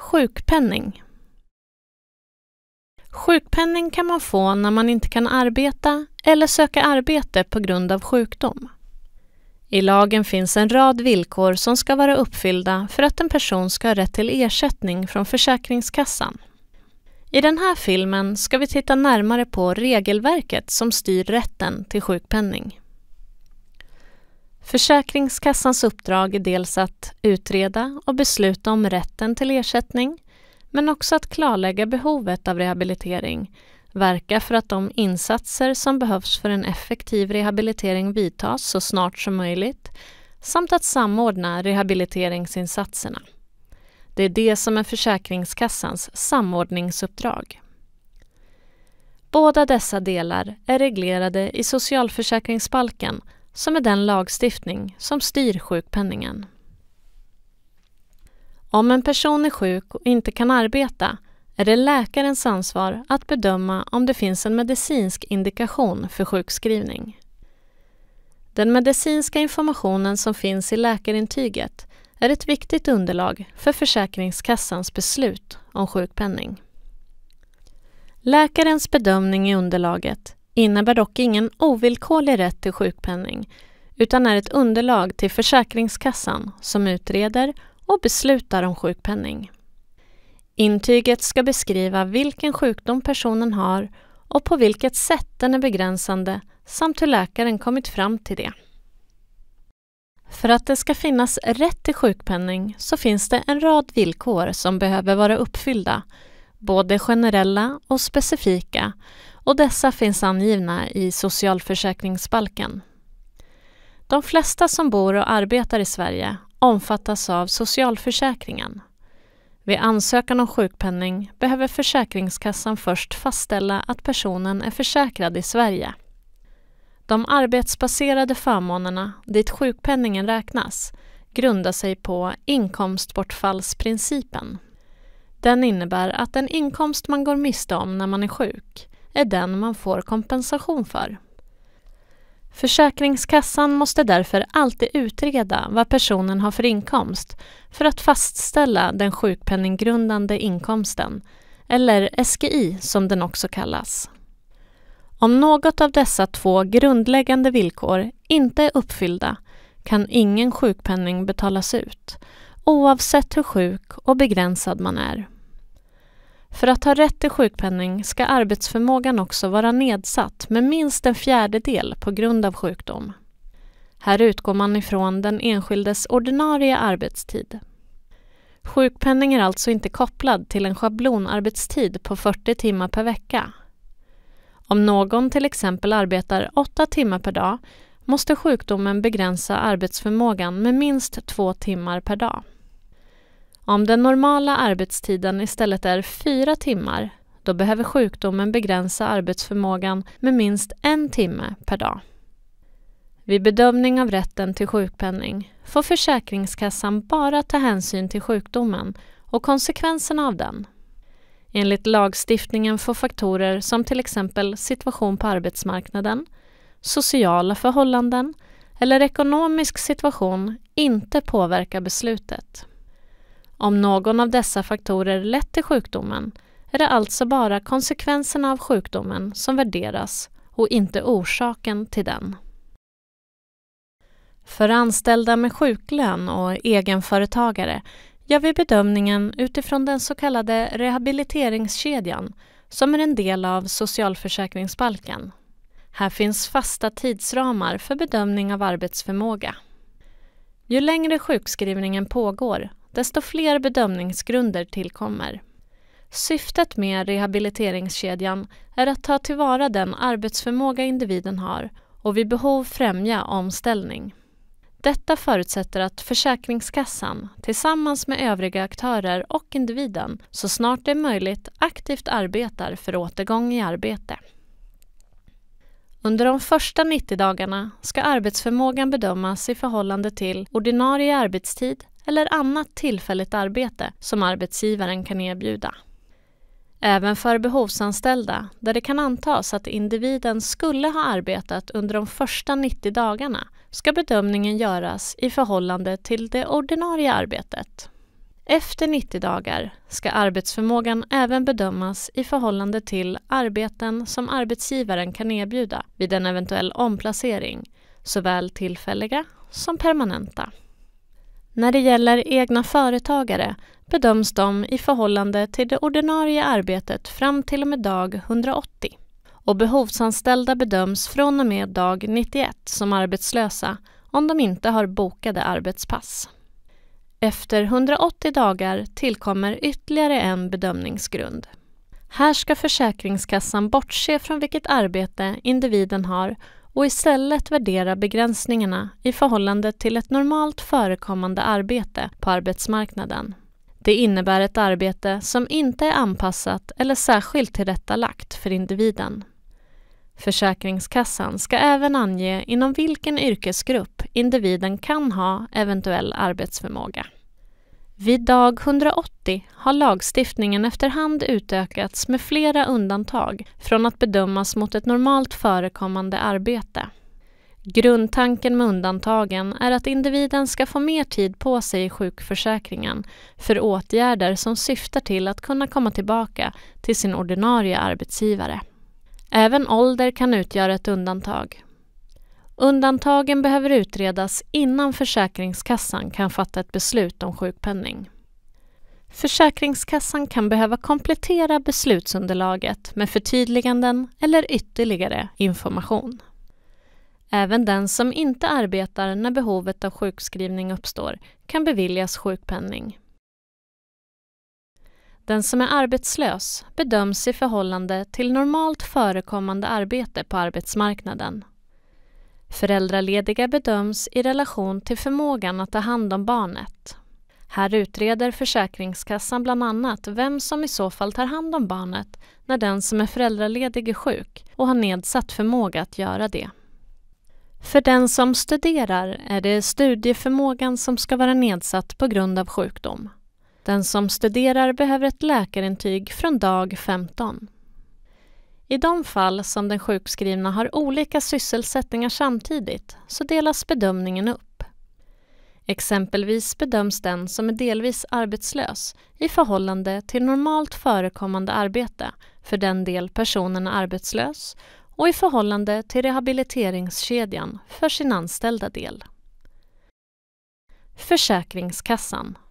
Sjukpenning Sjukpenning kan man få när man inte kan arbeta eller söka arbete på grund av sjukdom. I lagen finns en rad villkor som ska vara uppfyllda för att en person ska ha rätt till ersättning från Försäkringskassan. I den här filmen ska vi titta närmare på regelverket som styr rätten till sjukpenning. Försäkringskassans uppdrag är dels att utreda och besluta om rätten till ersättning, men också att klarlägga behovet av rehabilitering, verka för att de insatser som behövs för en effektiv rehabilitering vidtas så snart som möjligt samt att samordna rehabiliteringsinsatserna. Det är det som är Försäkringskassans samordningsuppdrag. Båda dessa delar är reglerade i socialförsäkringsbalken som är den lagstiftning som styr sjukpenningen. Om en person är sjuk och inte kan arbeta är det läkarens ansvar att bedöma om det finns en medicinsk indikation för sjukskrivning. Den medicinska informationen som finns i läkarintyget är ett viktigt underlag för Försäkringskassans beslut om sjukpenning. Läkarens bedömning i underlaget innebär dock ingen ovillkorlig rätt till sjukpenning utan är ett underlag till Försäkringskassan som utreder och beslutar om sjukpenning. Intyget ska beskriva vilken sjukdom personen har och på vilket sätt den är begränsande samt hur läkaren kommit fram till det. För att det ska finnas rätt till sjukpenning så finns det en rad villkor som behöver vara uppfyllda, både generella och specifika, och dessa finns angivna i socialförsäkringsbalken. De flesta som bor och arbetar i Sverige omfattas av socialförsäkringen. Vid ansökan om sjukpenning behöver Försäkringskassan först fastställa att personen är försäkrad i Sverige. De arbetsbaserade förmånerna, dit sjukpenningen räknas, grundar sig på inkomstbortfallsprincipen. Den innebär att den inkomst man går miste om när man är sjuk är den man får kompensation för. Försäkringskassan måste därför alltid utreda vad personen har för inkomst för att fastställa den sjukpenninggrundande inkomsten, eller SGI som den också kallas. Om något av dessa två grundläggande villkor inte är uppfyllda kan ingen sjukpenning betalas ut, oavsett hur sjuk och begränsad man är. För att ha rätt till sjukpenning ska arbetsförmågan också vara nedsatt med minst en fjärdedel på grund av sjukdom. Här utgår man ifrån den enskildes ordinarie arbetstid. Sjukpenning är alltså inte kopplad till en schablonarbetstid på 40 timmar per vecka. Om någon till exempel arbetar 8 timmar per dag måste sjukdomen begränsa arbetsförmågan med minst 2 timmar per dag. Om den normala arbetstiden istället är fyra timmar, då behöver sjukdomen begränsa arbetsförmågan med minst en timme per dag. Vid bedömning av rätten till sjukpenning får Försäkringskassan bara ta hänsyn till sjukdomen och konsekvenserna av den. Enligt lagstiftningen får faktorer som till exempel situation på arbetsmarknaden, sociala förhållanden eller ekonomisk situation inte påverka beslutet. Om någon av dessa faktorer lett till sjukdomen är det alltså bara konsekvenserna av sjukdomen som värderas och inte orsaken till den. För anställda med sjuklön och egenföretagare gör vi bedömningen utifrån den så kallade rehabiliteringskedjan som är en del av socialförsäkringsbalken. Här finns fasta tidsramar för bedömning av arbetsförmåga. Ju längre sjukskrivningen pågår, desto fler bedömningsgrunder tillkommer. Syftet med rehabiliteringskedjan är att ta tillvara den arbetsförmåga individen har och vid behov främja omställning. Detta förutsätter att Försäkringskassan tillsammans med övriga aktörer och individen så snart det är möjligt aktivt arbetar för återgång i arbete. Under de första 90 dagarna ska arbetsförmågan bedömas i förhållande till ordinarie arbetstid, eller annat tillfälligt arbete som arbetsgivaren kan erbjuda. Även för behovsanställda, där det kan antas att individen skulle ha arbetat under de första 90 dagarna, ska bedömningen göras i förhållande till det ordinarie arbetet. Efter 90 dagar ska arbetsförmågan även bedömas i förhållande till arbeten som arbetsgivaren kan erbjuda vid en eventuell omplacering, såväl tillfälliga som permanenta. När det gäller egna företagare bedöms de i förhållande till det ordinarie arbetet fram till och med dag 180 och behovsanställda bedöms från och med dag 91 som arbetslösa om de inte har bokade arbetspass. Efter 180 dagar tillkommer ytterligare en bedömningsgrund. Här ska Försäkringskassan bortse från vilket arbete individen har och istället värdera begränsningarna i förhållande till ett normalt förekommande arbete på arbetsmarknaden. Det innebär ett arbete som inte är anpassat eller särskilt tillrättalagt för individen. Försäkringskassan ska även ange inom vilken yrkesgrupp individen kan ha eventuell arbetsförmåga. Vid dag 180 har lagstiftningen efterhand utökats med flera undantag från att bedömas mot ett normalt förekommande arbete. Grundtanken med undantagen är att individen ska få mer tid på sig i sjukförsäkringen för åtgärder som syftar till att kunna komma tillbaka till sin ordinarie arbetsgivare. Även ålder kan utgöra ett undantag. Undantagen behöver utredas innan Försäkringskassan kan fatta ett beslut om sjukpenning. Försäkringskassan kan behöva komplettera beslutsunderlaget med förtydliganden eller ytterligare information. Även den som inte arbetar när behovet av sjukskrivning uppstår kan beviljas sjukpenning. Den som är arbetslös bedöms i förhållande till normalt förekommande arbete på arbetsmarknaden Föräldralediga bedöms i relation till förmågan att ta hand om barnet. Här utreder Försäkringskassan bland annat vem som i så fall tar hand om barnet när den som är föräldraledig är sjuk och har nedsatt förmåga att göra det. För den som studerar är det studieförmågan som ska vara nedsatt på grund av sjukdom. Den som studerar behöver ett läkarintyg från dag 15. I de fall som den sjukskrivna har olika sysselsättningar samtidigt så delas bedömningen upp. Exempelvis bedöms den som är delvis arbetslös i förhållande till normalt förekommande arbete för den del personen är arbetslös och i förhållande till rehabiliteringskedjan för sin anställda del. Försäkringskassan